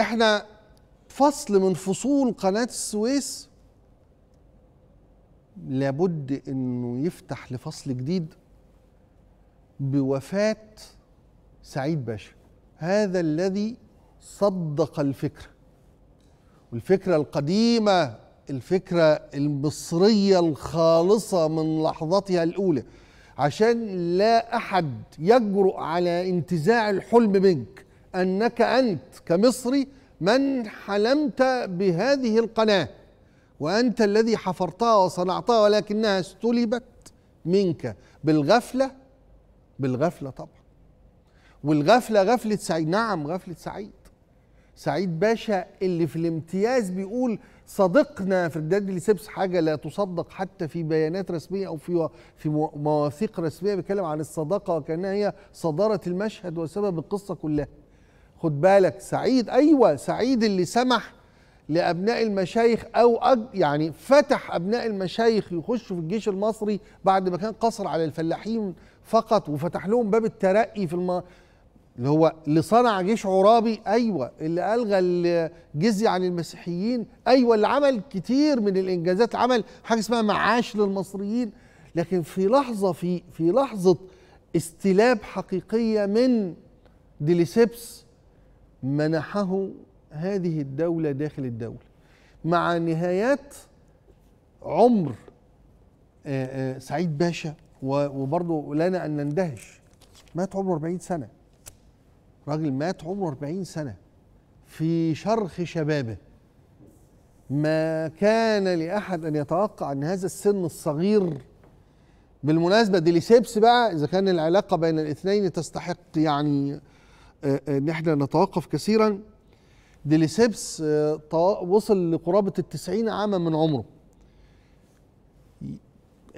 احنا فصل من فصول قناه السويس لابد انه يفتح لفصل جديد بوفاه سعيد باشا هذا الذي صدق الفكره والفكره القديمه الفكره المصريه الخالصه من لحظتها الاولى عشان لا احد يجرؤ على انتزاع الحلم منك انك انت كمصري من حلمت بهذه القناه وانت الذي حفرتها وصنعتها ولكنها استلبت منك بالغفله بالغفله طبعا والغفله غفله سعيد نعم غفله سعيد سعيد باشا اللي في الامتياز بيقول صديقنا اللي سيبس حاجه لا تصدق حتى في بيانات رسميه او في في مواثيق رسميه بيتكلم عن الصداقه وكانها هي صداره المشهد وسبب القصه كلها خد بالك سعيد ايوه سعيد اللي سمح لابناء المشايخ او أج يعني فتح ابناء المشايخ يخشوا في الجيش المصري بعد ما كان قصر على الفلاحين فقط وفتح لهم باب الترقي في الم... اللي هو اللي صنع جيش عرابي ايوه اللي الغى الجزي عن المسيحيين ايوه اللي عمل كتير من الانجازات عمل حاجه اسمها معاش للمصريين لكن في لحظه في في لحظه استلاب حقيقيه من ديليسيبس منحه هذه الدولة داخل الدولة مع نهايات عمر آه، آه، سعيد باشا وبرضه لنا أن نندهش مات عمره 40 سنة راجل مات عمره 40 سنة في شرخ شبابه ما كان لأحد أن يتوقع أن هذا السن الصغير بالمناسبة ديليسيبس بقى إذا كان العلاقة بين الاثنين تستحق يعني ان احنا نتوقف كثيرا ديليسيبس آه، وصل لقرابه التسعين عاما من عمره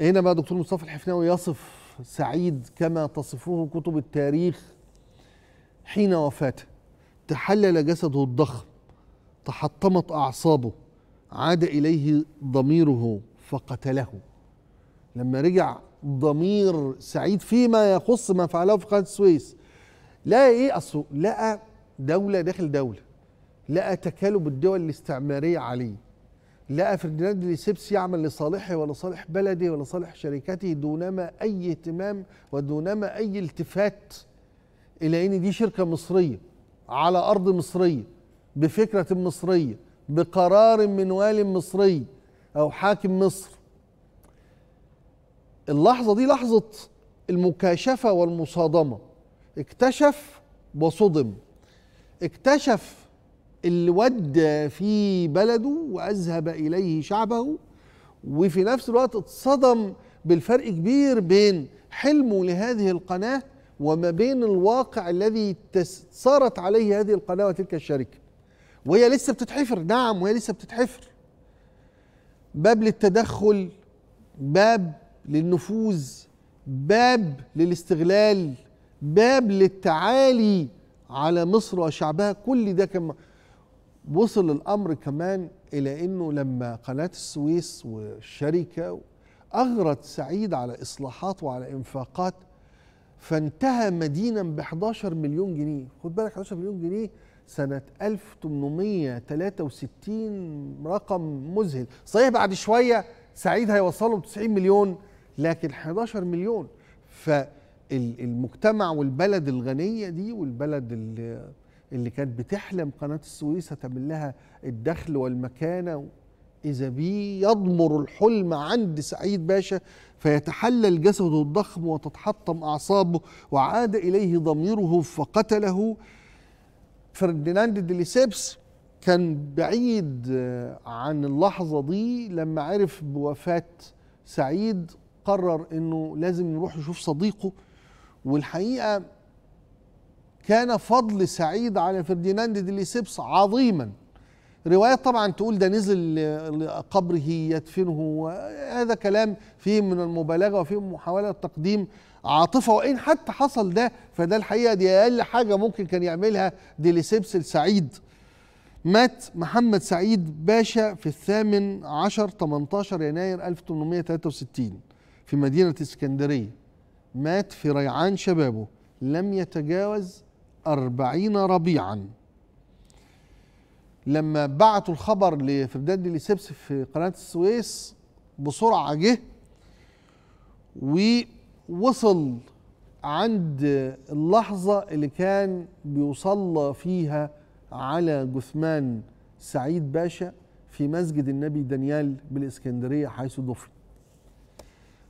هنا بقى دكتور مصطفى الحفناوي يصف سعيد كما تصفه كتب التاريخ حين وفاته تحلل جسده الضخم تحطمت اعصابه عاد اليه ضميره فقتله لما رجع ضمير سعيد فيما يخص ما فعله في قناه السويس لقى ايه اصله لقى دوله داخل دوله لقى تكالب الدول الاستعماريه عليه لقى فرديناند ليسيبس يعمل لصالحه ولصالح بلده ولصالح شركته دونما اي اهتمام ودونما اي التفات الى ان دي شركه مصريه على ارض مصريه بفكره مصريه بقرار من والي مصري او حاكم مصر اللحظه دي لحظه المكاشفه والمصادمه اكتشف وصدم اكتشف اللي ودى في بلده واذهب اليه شعبه وفي نفس الوقت اتصدم بالفرق كبير بين حلمه لهذه القناه وما بين الواقع الذي صارت عليه هذه القناه وتلك الشركه وهي لسه بتتحفر نعم وهي لسه بتتحفر باب للتدخل باب للنفوذ باب للاستغلال باب للتعالي على مصر وشعبها كل ده كان وصل الامر كمان الى انه لما قناه السويس والشركه اغرت سعيد على اصلاحات وعلى انفاقات فانتهى مدينا ب 11 مليون جنيه خد بالك 11 مليون جنيه سنة 1863 رقم مذهل صحيح بعد شوية سعيد هيوصله 90 مليون لكن 11 مليون ف المجتمع والبلد الغنيه دي والبلد اللي, اللي كانت بتحلم قناه السويس هتعمل لها الدخل والمكانه اذا بي يضمر الحلم عند سعيد باشا فيتحلل جسده الضخم وتتحطم اعصابه وعاد اليه ضميره فقتله فرديناند ديليسيبس كان بعيد عن اللحظة دي لما عرف بوفاة سعيد قرر انه لازم يروح يشوف صديقه والحقيقه كان فضل سعيد على فرديناند دي ليسيبس عظيما روايات طبعا تقول ده نزل لقبره يدفنه هذا كلام فيه من المبالغه وفيه محاوله تقديم عاطفه وان حتى حصل ده فده الحقيقه دي اقل حاجه ممكن كان يعملها ديليسيبس لسعيد مات محمد سعيد باشا في الثامن عشر 18 يناير 1863 في مدينه اسكندريه مات في ريعان شبابه لم يتجاوز أربعين ربيعا لما بعتوا الخبر لفرداد ليسبس في قناة السويس بسرعة جه ووصل عند اللحظة اللي كان بيصلى فيها على جثمان سعيد باشا في مسجد النبي دانيال بالإسكندرية حيث دفن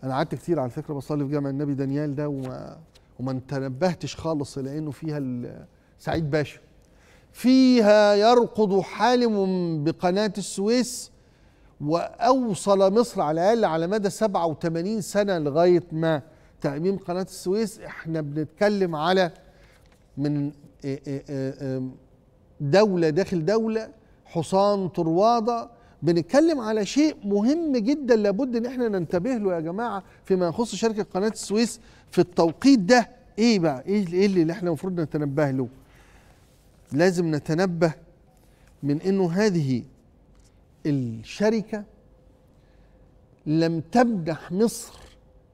انا قعدت كتير على فكره بصلي في جامع النبي دانيال ده وما وما انتبهتش خالص لانه فيها سعيد باشا فيها يرقد حالم بقناه السويس واوصل مصر على الاقل على مدى 87 سنه لغايه ما تاميم قناه السويس احنا بنتكلم على من إيه، إيه، إيه، دوله داخل دوله حصان طرواده بنتكلم على شيء مهم جدا لابد ان احنا ننتبه له يا جماعه فيما يخص شركه قناه السويس في التوقيت ده ايه بقى ايه, إيه اللي احنا المفروض نتنبه له لازم نتنبه من انه هذه الشركه لم تمنح مصر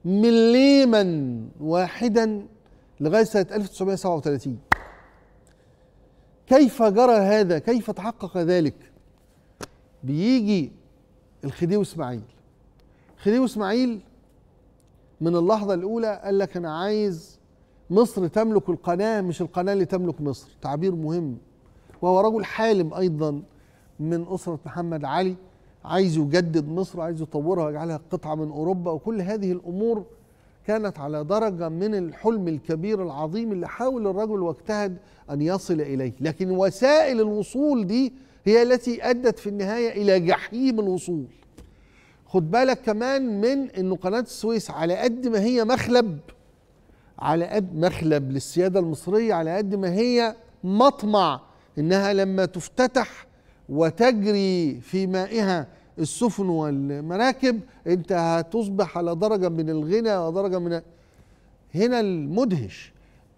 مليما واحدا لغايه سنه 1937 كيف جرى هذا كيف تحقق ذلك بيجي الخديوي اسماعيل خديوي اسماعيل من اللحظة الأولى قال لك أنا عايز مصر تملك القناة مش القناة اللي تملك مصر تعبير مهم وهو رجل حالم أيضا من أسرة محمد علي عايز يجدد مصر عايز يطورها ويجعلها قطعة من أوروبا وكل هذه الأمور كانت على درجة من الحلم الكبير العظيم اللي حاول الرجل واجتهد أن يصل إليه لكن وسائل الوصول دي هي التي أدت في النهاية إلى جحيم الوصول خد بالك كمان من أن قناة السويس على قد ما هي مخلب على قد مخلب للسيادة المصرية على قد ما هي مطمع انها لما تفتتح وتجري في مائها السفن والمراكب انت هتصبح على درجه من الغنى ودرجه من هنا المدهش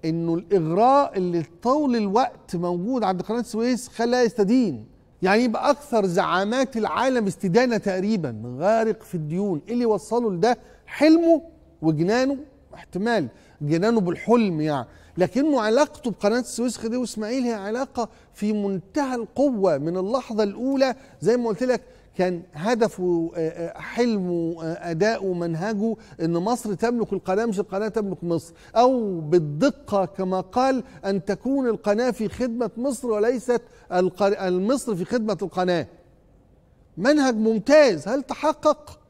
انه الاغراء اللي طول الوقت موجود عند قناه السويس خلاها يستدين يعني يبقى اكثر زعامات العالم استدانه تقريبا غارق في الديون إيه اللي وصله لده حلمه وجنانه احتمال جنانه بالحلم يعني لكنه علاقته بقناة السويس خديوي اسماعيل هي علاقة في منتهى القوة من اللحظة الأولى زي ما قلت لك كان هدفه آه، آه، حلمه آه، أداؤه منهجه أن مصر تملك القناة مش القناة تملك مصر أو بالدقة كما قال أن تكون القناة في خدمة مصر وليست مصر في خدمة القناة منهج ممتاز هل تحقق؟